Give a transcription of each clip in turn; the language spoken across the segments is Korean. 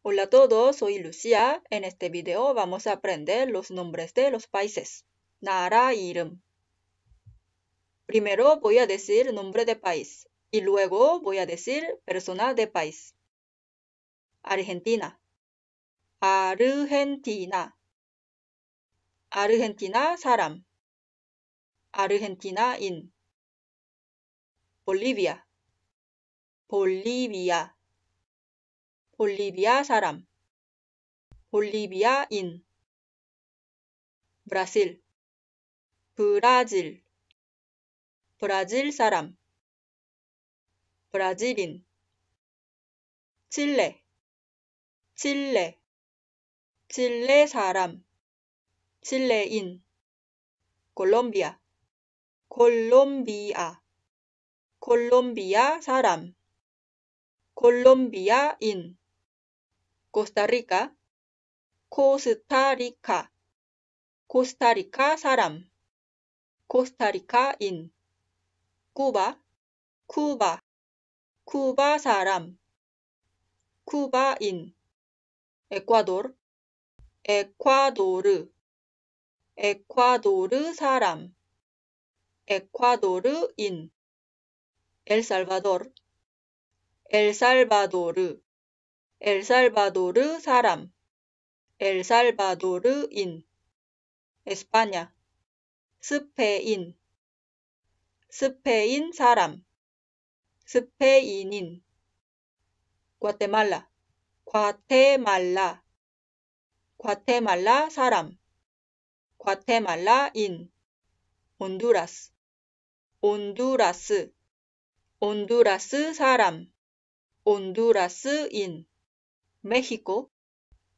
Hola a todos, soy Lucia. En este video vamos a aprender los nombres de los países. y 이름. Primero voy a decir nombre de país y luego voy a decir persona de país. Argentina. Argentina. Argentina 사람. in. Bolivia. 볼리비아 볼리비아 사람 볼리비아인 브라질 브라질 브라질 사람 브라질인 칠레 칠레 칠레 사람 칠레인 콜롬비아 콜롬비아 콜롬비아 사람 콜롬비아인, 코스타리카, 코스타리카, 코스타리카 사람, 코스타리카인, 쿠바, 쿠바, 쿠바 사람, 쿠바인, 에콰도르, 에콰도르, 에콰도르 사람, 에콰도르인, 엘살바도르, 엘살바도르 엘살바도르 사람 엘살바도르인 에스파냐 스페인 스페인 사람 스페인인 과테말라 과테말라 과테말라 사람 과테말라인 온두라스 온두라스 온두라스 사람 온두라스인, 멕시코,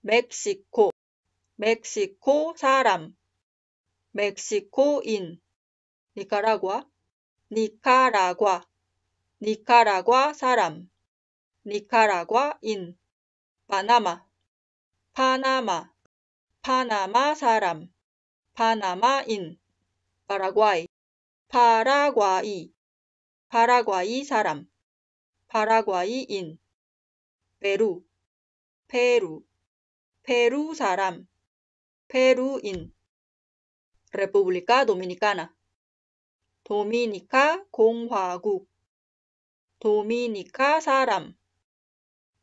멕시코, 멕시코 사람, 멕시코인, 니카라과, 니카라과, 니카라과 사람, 니카라과인, 파나마, 파나마, 파나마 사람, 파나마인, 파라과이, 파라과이, 파라과이 사람. 파라과이인 페루 페루 페루 사람 페루인 레푸블리카 도미니카나 도미니카 공화국 도미니카 사람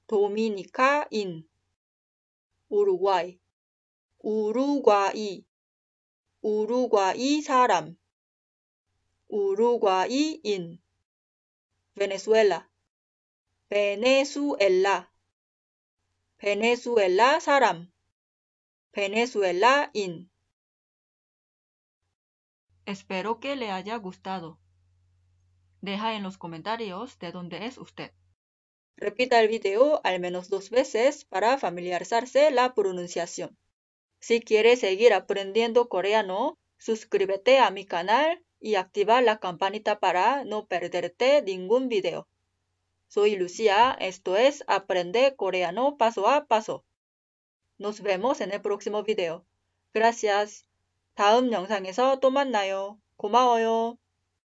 도미니카인 우루과이 우루과이 우루과이 사람 우루과이인 베네수엘라 Venezuela. saram 사람 in Espero que le haya gustado. Deja en los comentarios de dónde es usted. Repita el video al menos dos veces para familiarizarse la pronunciación. Si quieres seguir aprendiendo coreano, suscríbete a mi canal y activa la campanita para no perderte ningún video. Soy Lucía, esto es Aprende Coreano Paso a Paso. Nos vemos en el próximo video. Gracias. 다음 영상에서 또 만나요. 고마워요.